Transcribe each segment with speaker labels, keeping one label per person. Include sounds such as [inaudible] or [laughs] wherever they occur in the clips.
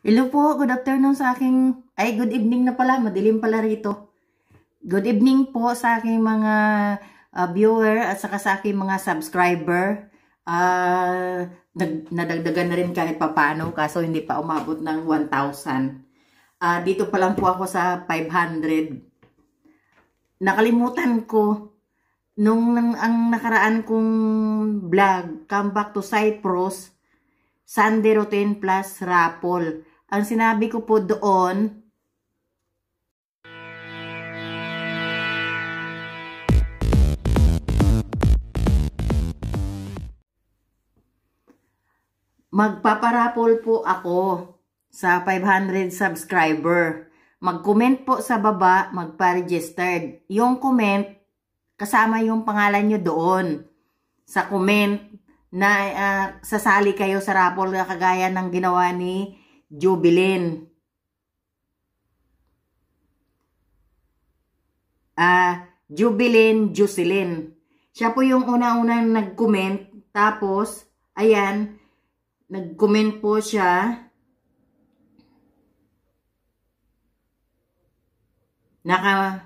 Speaker 1: Hello po, good afternoon sa aking, ay good evening na pala, madilim pala rito. Good evening po sa aking mga uh, viewer at saka sa aking mga subscriber. Uh, nag, nadagdagan na rin kahit papano kaso hindi pa umabot ng 1,000. Uh, ah, dito pa lang po ako sa 500. Nakalimutan ko nung ang nakaraan kong vlog, come back to Cyprus, Sunday routine plus raffle. Ang sinabi ko po doon, magpaparapol po ako sa 500 subscriber. Mag-comment po sa baba, magpa-registered. Yung comment, kasama yung pangalan nyo doon. Sa comment, na uh, sasali kayo sa raffle na kagaya ng ginawa ni Jubilin. Uh, Jubilin Jusilin. Siya po yung una-unang nag-comment. Tapos, ayan, nag-comment po siya. Naka,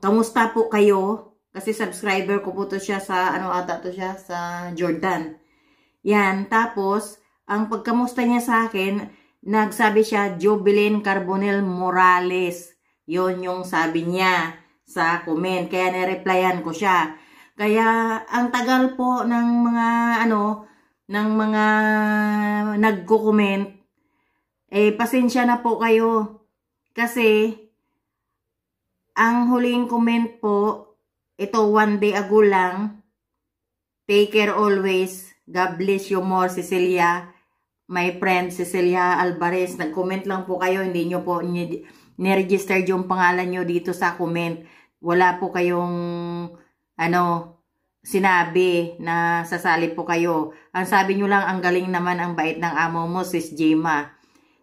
Speaker 1: kamusta po kayo? Kasi subscriber ko po to siya sa, ano ata to siya, sa Jordan. Yan, tapos, ang pagkamusta niya sa akin, nagsabi siya, Jubilin Carbonel Morales. Yon yung sabi niya sa comment. Kaya nireplyan ko siya. Kaya, ang tagal po ng mga, ano, ng mga nagko-comment, eh, pasensya na po kayo. Kasi, ang huling comment po, ito, one day ago lang. Take care always. God bless you more, Cecilia. My friend, Cecilia Alvarez. Nag-comment lang po kayo. Hindi nyo po niregister yung pangalan nyo dito sa comment. Wala po kayong ano, sinabi na sasali po kayo. Ang sabi nyo lang, ang galing naman ang bait ng amo mo, sis Jema.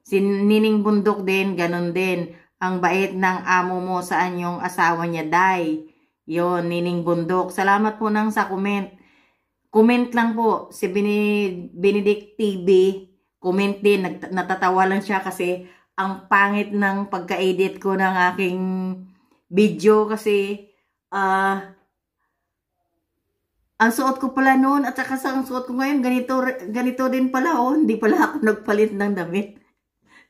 Speaker 1: Si Nining Bundok din, ganun din. Ang bait ng amo mo saan yung asawa niya, Day. Yon, Nining Bundok. Salamat po nang sa comment. Comment lang po si Benedict TV. Comment din. Nat natatawa lang siya kasi ang pangit ng pagka-edit ko ng aking video kasi ah uh, ang suot ko pala noon at saka sa ang suot ko ngayon ganito ganito din pala oh hindi pala ako nagpalit ng damit [laughs]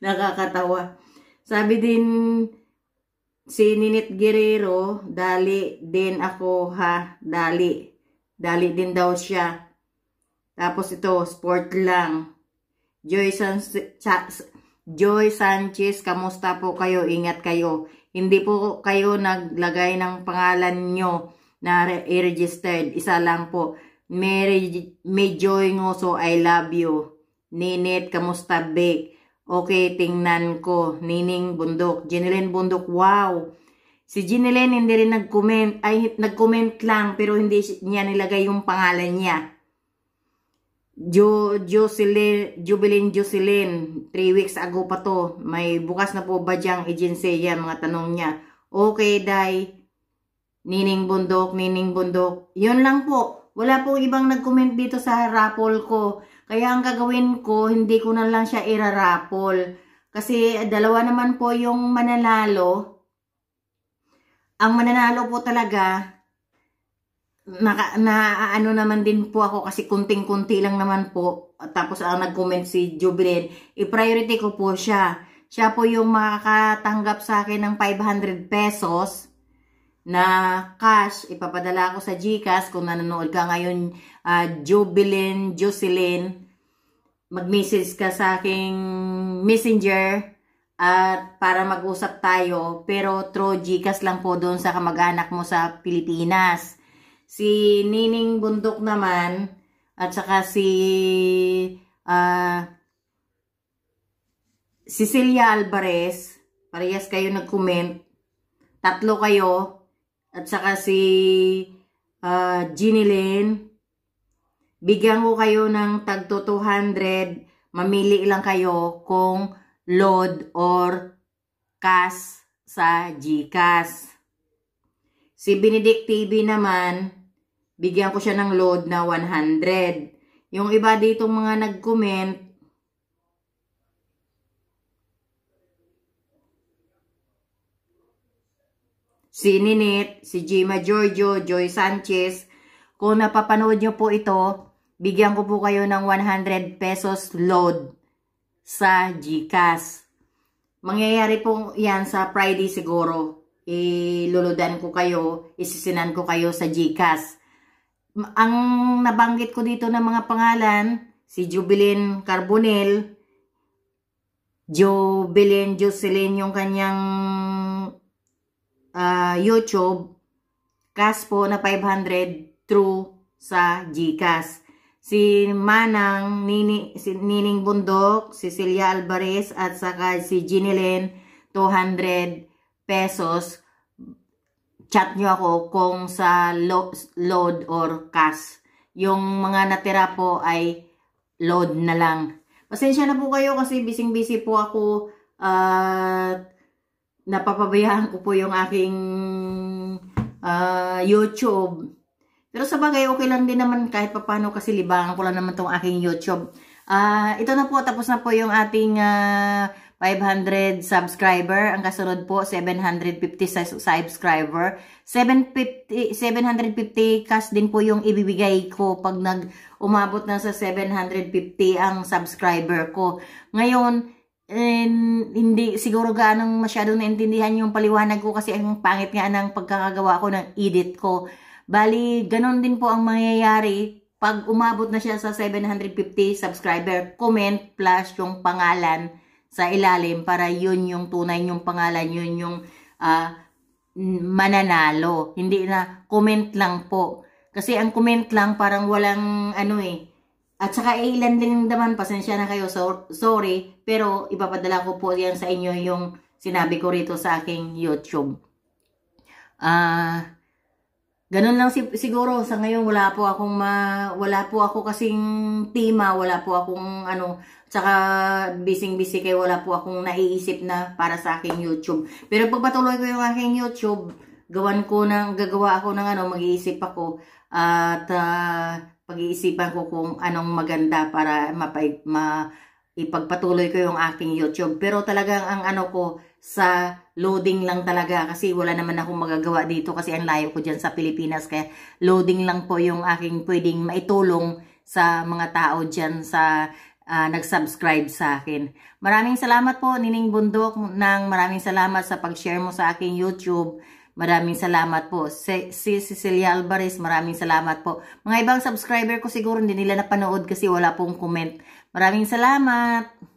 Speaker 1: nakakatawa sabi din si Ninit Guerrero, dali din ako ha, dali. Dali din daw siya. Tapos ito, sport lang. Joy, San Cha Joy Sanchez, kamusta po kayo? Ingat kayo. Hindi po kayo naglagay ng pangalan nyo na i-registered. Isa lang po. May, may Joy Ngoso, I love you. Ninit, kamusta, Bake? Okay, tingnan ko. Nining Bundok. Jeneline Bundok, wow. Si Jeneline hindi rin nag-comment. Ay, nag-comment lang pero hindi niya nilagay yung pangalan niya. Jo, Jocelyn, Jubilin Jocelyn. Three weeks ago pa to. May bukas na po ba diyang agency? Yan, mga tanong niya. Okay, Day. Nining Bundok, Nining Bundok. Yun lang po. Wala pong ibang nag-comment dito sa raffle ko. Kaya ang gagawin ko, hindi ko na lang siya irarapol. Kasi dalawa naman po yung mananalo. Ang mananalo po talaga, naka, na ano naman din po ako kasi kunting-kunti lang naman po. Tapos ang nag-comment si Jubilin, i-priority ko po siya. Siya po yung makakatanggap sa akin ng 500 pesos na cash, ipapadala ko sa GCash kung nanonood ka ngayon, uh, ah, Jubilin, Jocelyn, mag-message ka sa aking messenger at para mag-usap tayo pero through GCash lang po doon sa kamag-anak mo sa Pilipinas. Si Nining Bundok naman at saka si uh, Cecilia Alvarez, parehas kayo nag-comment. Tatlo kayo at saka si uh, ah, Ginny Lynn, bigyan ko kayo ng tag 200, mamili lang kayo kung load or cash sa GCash. Si Benedict TV naman, bigyan ko siya ng load na 100. Yung iba dito mga nag-comment, si Ninit, si Jima Jojo, Joy Sanchez. Kung napapanood nyo po ito, bigyan ko po kayo ng 100 pesos load sa GCash. Mangyayari po yan sa Friday siguro. Iluludan ko kayo, isisinan ko kayo sa GCash. Ang nabanggit ko dito ng mga pangalan, si Jubilin Carbonel, Jubilin Jocelyn yung kanyang uh, YouTube, cash po na 500 through sa GCash. Si Manang, Nini, si Nining Bundok, si Celia Alvarez at saka si Ginilyn, 200 pesos. Chat nyo ako kung sa lo load or cash. Yung mga natira po ay load na lang. Pasensya na po kayo kasi bising-busy po ako at uh, napapabayaan ko po yung aking uh, YouTube. Pero sa bagay, okay lang din naman kahit papano kasi libangan ko lang naman tong aking YouTube. Uh, ito na po, tapos na po yung ating uh, ah, 500 subscriber. Ang kasunod po, 750 subscriber. 750, 750 cash din po yung ibibigay ko pag nag umabot na sa 750 ang subscriber ko. Ngayon, And hindi siguro gaanong masyadong naintindihan yung paliwanag ko kasi ang pangit nga ng pagkakagawa ko ng edit ko. Bali, ganon din po ang mangyayari pag umabot na siya sa 750 subscriber, comment plus yung pangalan sa ilalim para yun yung tunay yung pangalan, yun yung uh, mananalo. Hindi na comment lang po. Kasi ang comment lang parang walang ano eh, at saka eh, ilan din naman, pasensya na kayo, so, sorry, pero ipapadala ko po yan sa inyo yung sinabi ko rito sa aking YouTube. Ah, uh, ganun lang si, siguro sa ngayon wala po akong ma, wala po ako kasing tema, wala po akong ano, tsaka bising-busy kay wala po akong naiisip na para sa aking YouTube. Pero pagpatuloy ko yung aking YouTube, gawan ko ng, gagawa ako ng ano, mag-iisip ako at uh, pag-iisipan ko kung anong maganda para mapay, ma, ipagpatuloy ko yung aking YouTube. Pero talagang ang ano ko sa loading lang talaga kasi wala naman akong magagawa dito kasi ang layo ko diyan sa Pilipinas. Kaya loading lang po yung aking pwedeng maitulong sa mga tao diyan sa uh, nag-subscribe sa akin. Maraming salamat po Nining Bundok nang maraming salamat sa pag-share mo sa aking YouTube Maraming salamat po. Si, si Cecilia Alvarez, maraming salamat po. Mga ibang subscriber ko siguro hindi nila napanood kasi wala pong comment. Maraming salamat.